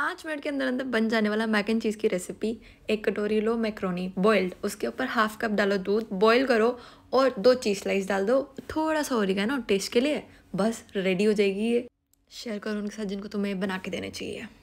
पाँच मिनट के अंदर अंदर बन जाने वाला मैक एंड चीज़ की रेसिपी एक कटोरी लो मैक्रोनी बॉइल्ड उसके ऊपर हाफ कप डालो दूध बॉयल करो और दो चीज़ स्लाइस डाल दो थोड़ा सा औरिगा ना टेस्ट के लिए बस रेडी हो जाएगी ये शेयर करो उनके साथ जिनको तुम्हें बना के देने चाहिए